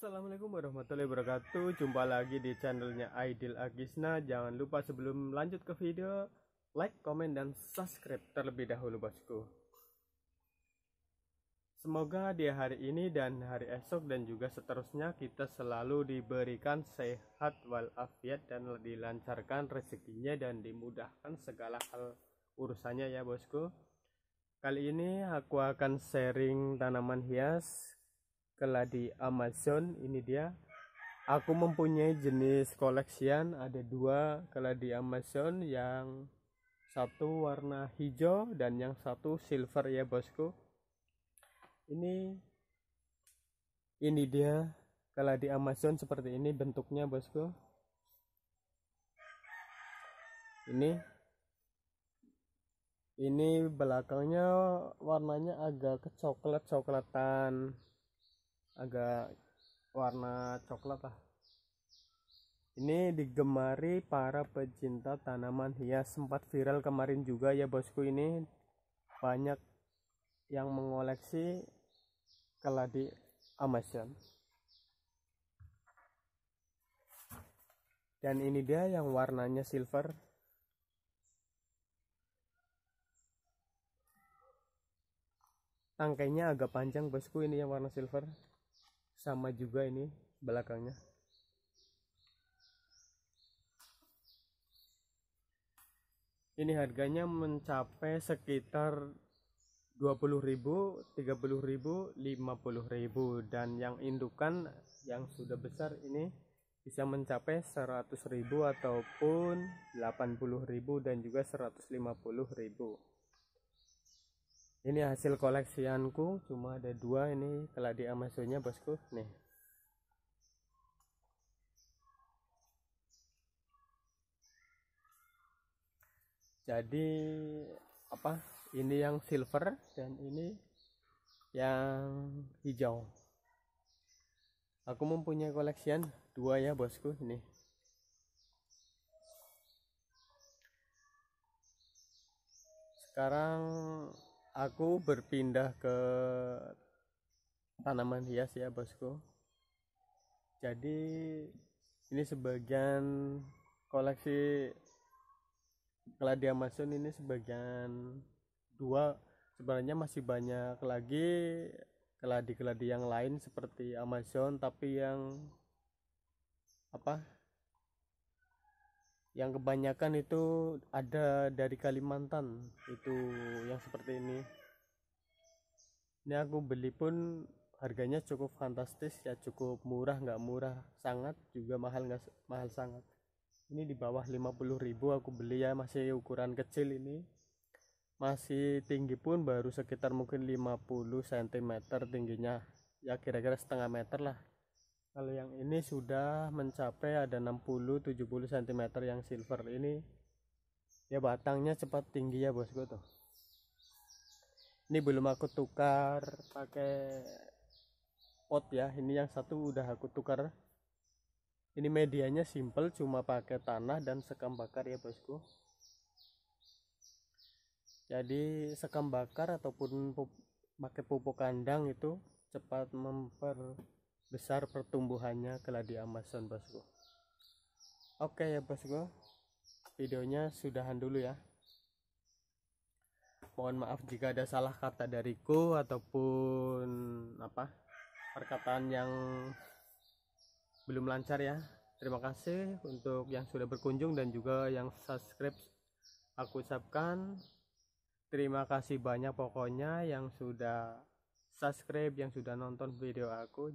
Assalamualaikum warahmatullahi wabarakatuh Jumpa lagi di channelnya Aidil Agisna Jangan lupa sebelum lanjut ke video Like, komen, dan subscribe terlebih dahulu bosku Semoga di hari ini dan hari esok dan juga seterusnya Kita selalu diberikan sehat walafiat Dan dilancarkan rezekinya dan dimudahkan segala hal urusannya ya bosku Kali ini aku akan sharing tanaman hias kalau di Amazon ini dia aku mempunyai jenis koleksian ada dua kalau di Amazon yang satu warna hijau dan yang satu silver ya bosku ini ini dia kalau di Amazon seperti ini bentuknya bosku ini ini belakangnya warnanya agak kecoklat coklatan agak warna coklat lah ini digemari para pecinta tanaman hias sempat viral kemarin juga ya bosku ini banyak yang mengoleksi keladi Amazon dan ini dia yang warnanya silver tangkainya agak panjang bosku ini yang warna silver sama juga ini belakangnya ini harganya mencapai sekitar 20.000, 30.000, 50.000 dan yang indukan yang sudah besar ini bisa mencapai 100.000 ataupun 80.000 dan juga 150.000 ini hasil koleksianku cuma ada dua ini telah di Amazonnya bosku nih jadi apa ini yang silver dan ini yang hijau aku mempunyai koleksian dua ya bosku ini sekarang aku berpindah ke tanaman hias ya bosku jadi ini sebagian koleksi keladi Amazon ini sebagian dua sebenarnya masih banyak lagi keladi-keladi yang lain seperti Amazon tapi yang apa yang kebanyakan itu ada dari Kalimantan itu yang seperti ini ini aku beli pun harganya cukup fantastis ya cukup murah nggak murah sangat juga mahal nggak mahal sangat ini di bawah 50.000 aku beli ya masih ukuran kecil ini masih tinggi pun baru sekitar mungkin 50 cm tingginya ya kira-kira setengah meter lah kalau yang ini sudah mencapai ada 60-70 cm yang silver ini ya batangnya cepat tinggi ya bosku tuh ini belum aku tukar pakai pot ya ini yang satu udah aku tukar ini medianya simple cuma pakai tanah dan sekam bakar ya bosku jadi sekam bakar ataupun pakai pupuk kandang itu cepat memper besar pertumbuhannya keladi Amazon bosku oke ya bosku videonya sudahan dulu ya mohon maaf jika ada salah kata dariku ataupun apa perkataan yang belum lancar ya terima kasih untuk yang sudah berkunjung dan juga yang subscribe aku ucapkan terima kasih banyak pokoknya yang sudah subscribe yang sudah nonton video aku